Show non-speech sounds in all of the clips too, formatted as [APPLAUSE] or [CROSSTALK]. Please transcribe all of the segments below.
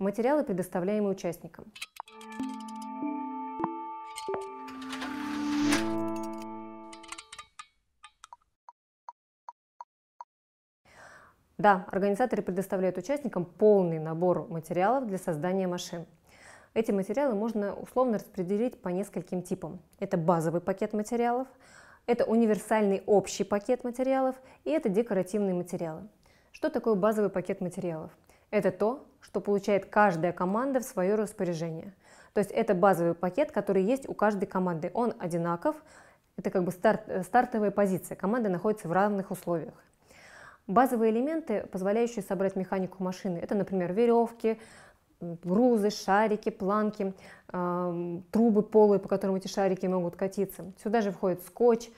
Материалы, предоставляемые участникам. Да, организаторы предоставляют участникам полный набор материалов для создания машин. Эти материалы можно условно распределить по нескольким типам. Это базовый пакет материалов, это универсальный общий пакет материалов и это декоративные материалы. Что такое базовый пакет материалов? Это то, что получает каждая команда в свое распоряжение. То есть это базовый пакет, который есть у каждой команды. Он одинаков, это как бы старт, э, стартовая позиция. Команда находится в равных условиях. Базовые элементы, позволяющие собрать механику машины, это, например, веревки, грузы, шарики, планки, э, трубы полы, по которым эти шарики могут катиться. Сюда же входит скотч,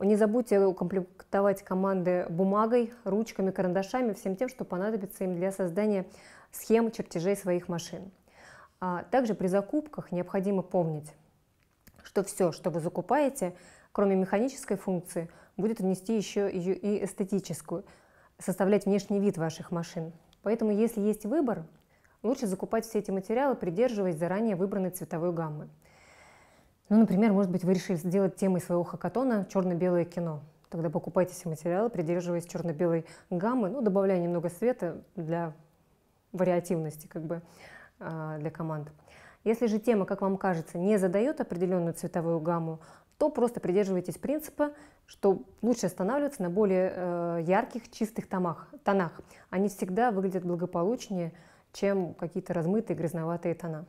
не забудьте укомплектовать команды бумагой, ручками, карандашами, всем тем, что понадобится им для создания схем чертежей своих машин. А также при закупках необходимо помнить, что все, что вы закупаете, кроме механической функции, будет внести еще и эстетическую, составлять внешний вид ваших машин. Поэтому, если есть выбор, лучше закупать все эти материалы, придерживаясь заранее выбранной цветовой гаммы. Ну, например, может быть, вы решили сделать темой своего хакатона черно-белое кино. Тогда покупайте все материалы, придерживаясь черно-белой гаммы, ну, добавляя немного света для вариативности, как бы, а, для команд. Если же тема, как вам кажется, не задает определенную цветовую гамму, то просто придерживайтесь принципа, что лучше останавливаться на более э, ярких, чистых томах, тонах. Они всегда выглядят благополучнее, чем какие-то размытые, грязноватые тона.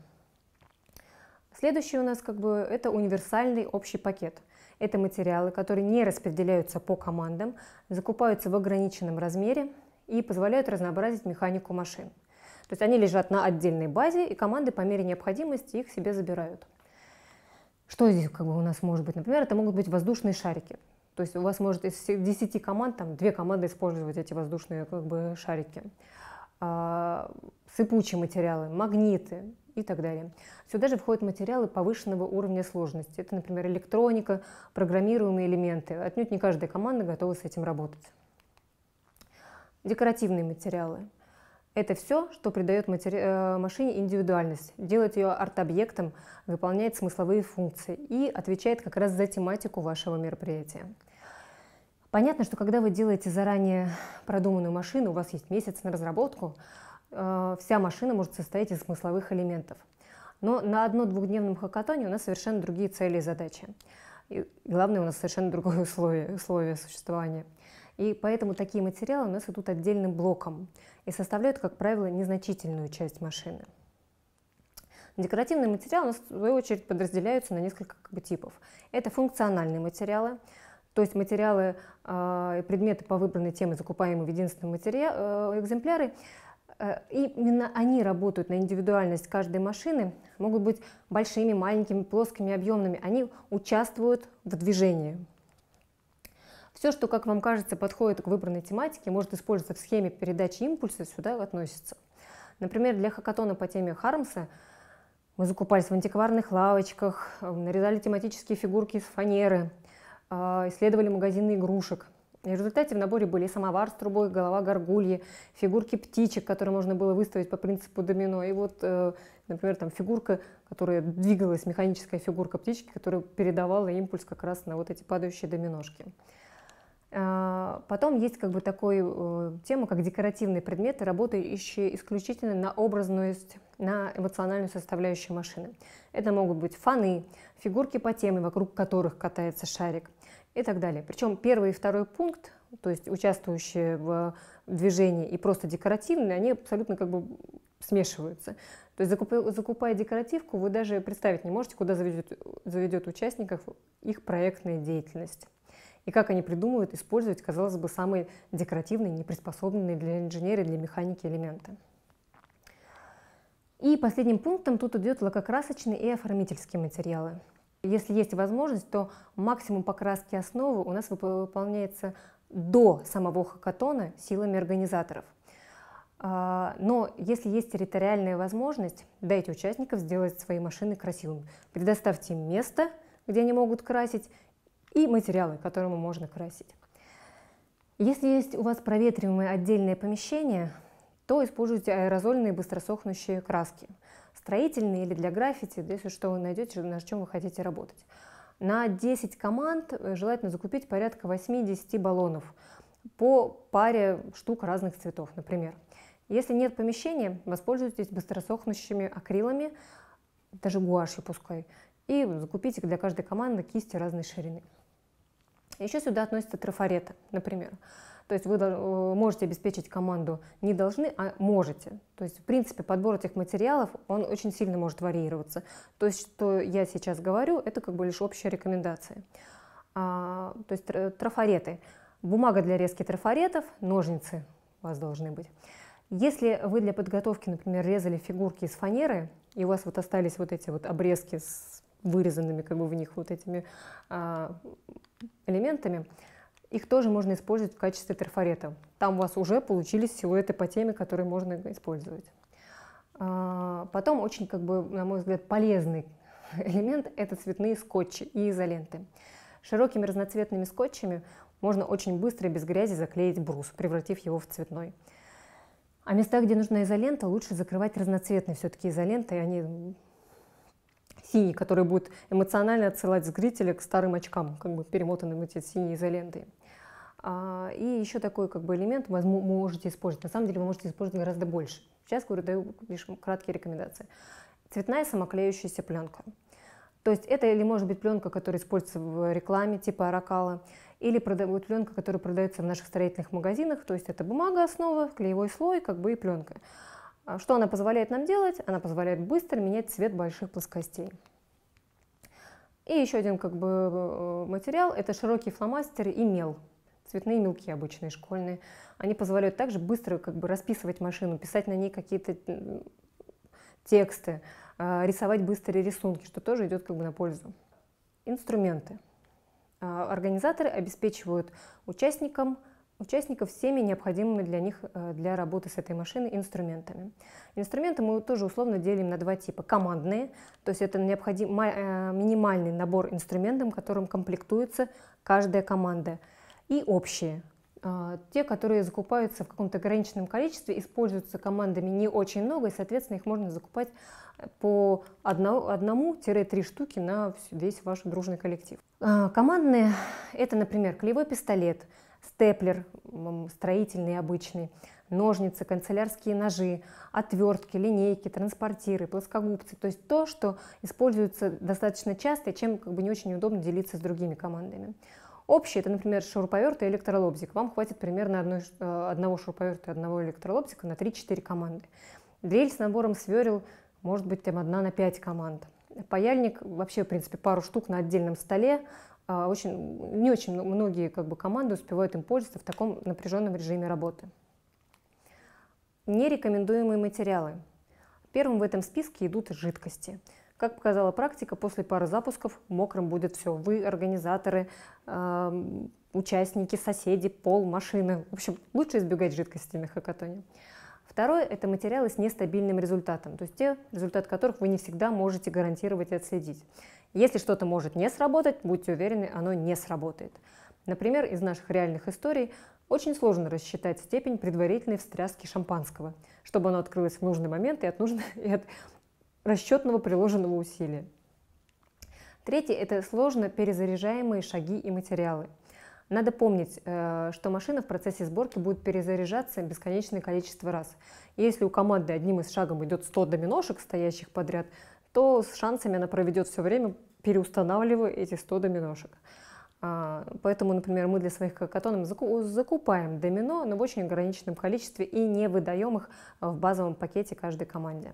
Следующий у нас как бы это универсальный общий пакет. Это материалы, которые не распределяются по командам, закупаются в ограниченном размере и позволяют разнообразить механику машин. То есть они лежат на отдельной базе, и команды по мере необходимости их себе забирают. Что здесь как бы у нас может быть? Например, это могут быть воздушные шарики. То есть у вас может из 10 команд, там, две команды использовать эти воздушные как бы, шарики. А, сыпучие материалы, магниты и так далее. Сюда же входят материалы повышенного уровня сложности. Это, например, электроника, программируемые элементы. Отнюдь не каждая команда готова с этим работать. Декоративные материалы. Это все, что придает матери... Э, машине индивидуальность, делает ее арт-объектом, выполняет смысловые функции и отвечает как раз за тематику вашего мероприятия. Понятно, что когда вы делаете заранее продуманную машину, у вас есть месяц на разработку, э, вся машина может состоять из смысловых элементов. Но на одно-двухдневном хакатоне у нас совершенно другие цели и задачи. И главное, у нас совершенно другое условие, условие существования. И поэтому такие материалы у нас идут отдельным блоком и составляют, как правило, незначительную часть машины. Декоративные материалы, у нас, в свою очередь, подразделяются на несколько как бы, типов. Это функциональные материалы – то есть материалы а, и предметы по выбранной теме, закупаем в единственном материале, э, экземпляры, и э, именно они работают на индивидуальность каждой машины, могут быть большими, маленькими, плоскими, объемными. Они участвуют в движении. Все, что, как вам кажется, подходит к выбранной тематике, может использоваться в схеме передачи импульса, сюда относится. Например, для хакатона по теме Хармса мы закупались в антикварных лавочках, нарезали тематические фигурки из фанеры – а, исследовали магазины игрушек. И В результате в наборе были самовар с трубой, голова горгульи, фигурки птичек, которые можно было выставить по принципу домино. И вот, э, например, там фигурка, которая двигалась, механическая фигурка птички, которая передавала импульс как раз на вот эти падающие доминошки. А, потом есть как бы такую э, тему, как декоративные предметы, работающие исключительно на образность, на эмоциональную составляющую машины. Это могут быть фаны, фигурки по теме, вокруг которых катается шарик и так далее. Причем первый и второй пункт, то есть участвующие в движении и просто декоративные, они абсолютно как бы смешиваются. То есть закупая декоративку, вы даже представить не можете, куда заведет, заведет участников их проектная деятельность. И как они придумывают использовать, казалось бы, самые декоративные, неприспособленные для инженерии, для механики элементы. И последним пунктом тут идет лакокрасочные и оформительские материалы. Если есть возможность, то максимум покраски основы у нас выполняется до самого хакатона силами организаторов. А, но если есть территориальная возможность, дайте участников сделать свои машины красивыми. Предоставьте им место, где они могут красить, и материалы, которыми можно красить. Если есть у вас проветриваемое отдельное помещение, то используйте аэрозольные быстросохнущие краски. Строительные или для граффити, да, если что вы найдете, на чем вы хотите работать. На 10 команд э, желательно закупить порядка 8-10 баллонов по паре штук разных цветов, например. Если нет помещения, воспользуйтесь быстросохнущими акрилами, даже гуашью пускай, и закупите для каждой команды кисти разной ширины. Еще сюда относятся трафареты, например. То есть вы э, можете обеспечить команду не должны, а можете. То есть, в принципе, подбор этих материалов, он очень сильно может варьироваться. То есть, что я сейчас говорю, это как бы лишь общая рекомендация. А, то есть трафареты. Бумага для резки трафаретов, ножницы у вас должны быть. Если вы для подготовки, например, резали фигурки из фанеры, и у вас вот остались вот эти вот обрезки с вырезанными как бы в них вот этими а, элементами, их тоже можно использовать в качестве трафарета. Там у вас уже получились силуэты по теме, которые можно использовать. А, потом очень, как бы, на мой взгляд, полезный [LAUGHS] элемент – это цветные скотчи и изоленты. Широкими разноцветными скотчами можно очень быстро и без грязи заклеить брус, превратив его в цветной. А места, где нужна изолента, лучше закрывать разноцветной все-таки изолентой. Они а синий, который будет эмоционально отсылать зрителя к старым очкам, как бы перемотанным эти синие изоленты. А, и еще такой как бы элемент вы можете использовать. На самом деле вы можете использовать гораздо больше. Сейчас говорю, даю лишь краткие рекомендации. Цветная самоклеющаяся пленка. То есть это или может быть пленка, которая используется в рекламе типа аракала, или продают пленка, которая продается в наших строительных магазинах. То есть это бумага основа, клеевой слой, как бы и пленка. А что она позволяет нам делать? Она позволяет быстро менять цвет больших плоскостей. И еще один как бы, э, материал – это широкие фломастеры и мел. Цветные мелки обычные, школьные. Они позволяют также быстро как бы, расписывать машину, писать на ней какие-то тексты, э, рисовать быстрые рисунки, что тоже идет как бы, на пользу. Инструменты. Э, организаторы обеспечивают участникам – участников всеми необходимыми для них э, для работы с этой машиной инструментами. Инструменты мы тоже условно делим на два типа. Командные, то есть это необходим, э, минимальный набор инструментов, которым комплектуется каждая команда. И общие, э, те, которые закупаются в каком-то ограниченном количестве, используются командами не очень много, и, соответственно, их можно закупать по одному-три штуки на весь ваш дружный коллектив. Командные – это, например, клеевой пистолет – степлер строительный обычный, ножницы, канцелярские ножи, отвертки, линейки, транспортиры, плоскогубцы. То есть то, что используется достаточно часто и чем как бы не очень удобно делиться с другими командами. Общие – это, например, шуруповерт и электролобзик. Вам хватит примерно одной, э, одного шуруповерта и одного электролобзика на 3-4 команды. Дрель с набором сверил может быть там одна на 5 команд. Паяльник вообще, в принципе, пару штук на отдельном столе, а, очень, не очень многие как бы, команды успевают им пользоваться в таком напряженном режиме работы. Нерекомендуемые материалы. Первым в этом списке идут жидкости. Как показала практика, после пары запусков мокрым будет все. Вы, организаторы, участники, соседи, пол, машины. В общем, лучше избегать жидкостей на хакатоне. Второе – это материалы с нестабильным результатом, то есть те, результат которых вы не всегда можете гарантировать и отследить. Если что-то может не сработать, будьте уверены, оно не сработает. Например, из наших реальных историй очень сложно рассчитать степень предварительной встряски шампанского, чтобы оно открылось в нужный момент и от, нужного [LAUGHS] и от расчетного приложенного усилия. Третье – это сложно перезаряжаемые шаги и материалы – надо помнить, э, что машина в процессе сборки будет перезаряжаться бесконечное количество раз. Если у команды одним из шагом идет 100 доминошек, стоящих подряд, то с шансами она проведет все время, переустанавливая эти 100 доминошек. А, поэтому, например, мы для своих катонов закупаем домино, но в очень ограниченном количестве и не выдаем их в базовом пакете каждой команде.